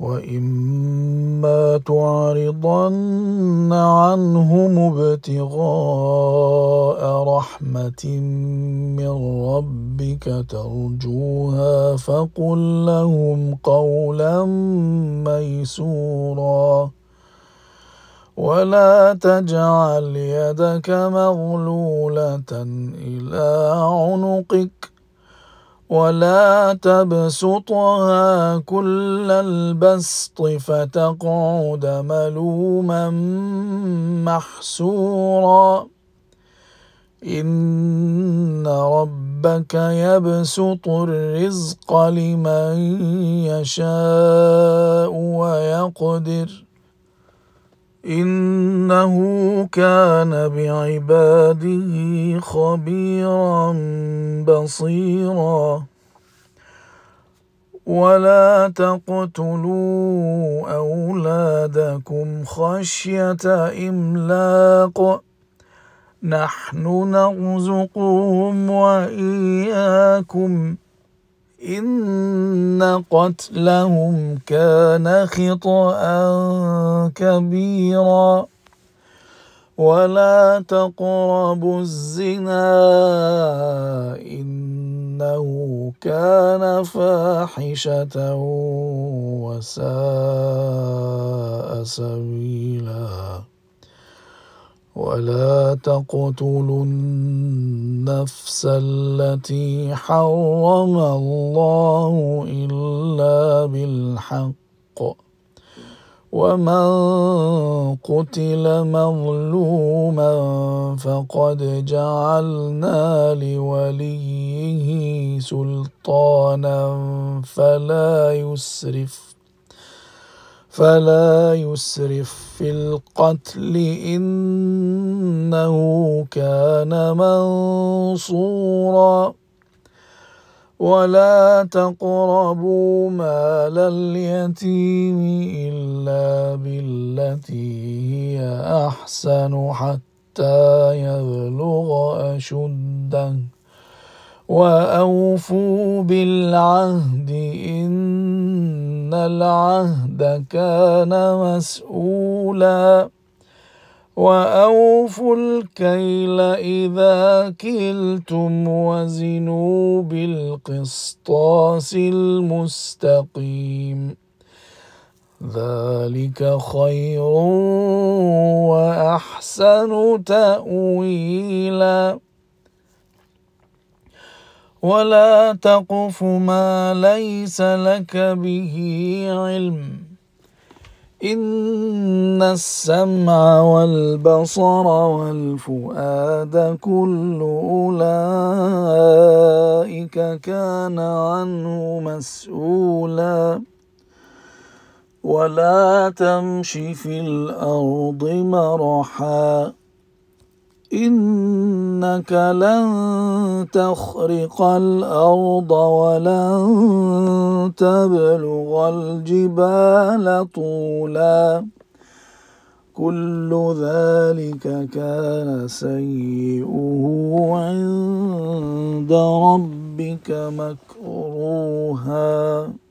وإما تعرضن عنهم ابتغاء رحمة من ربك ترجوها فقل لهم قولا ميسورا ولا تجعل يدك مغلولة إلى عنقك ولا تبسطها كل البسط فتقعد ملوما محسورا ان ربك يبسط الرزق لمن يشاء ويقدر إنه كان بعباده خبيرا بصيرا ولا تقتلوا أولادكم خشية إملاق نحن نرزقهم وإياكم ۖ إن قتلهم كان خطأ كبيرا ولا تقربوا الزنا إنه كان فاحشة وساء سبيلاً ولا تقتلوا النفس التي حرم الله الا بالحق ومن قتل مظلوما فقد جعلنا لوليه سلطانا فلا يسرف فلا يسرف في القتل انه كان منصورا ولا تقربوا مال اليتيم الا بالتي هي احسن حتى يبلغ اشده وأوفوا بالعهد إن العهد كان مسؤولا وأوفوا الكيل إذا كلتم وزنوا بالقسطاس المستقيم ذلك خير وأحسن تأويلاً ولا تقف ما ليس لك به علم إن السمع والبصر والفؤاد كل أولئك كان عنه مسؤولا ولا تمش في الأرض مرحا إن إنك لن تخرق الأرض ولن تبلغ الجبال طولا كل ذلك كان سيئه عند ربك مكروها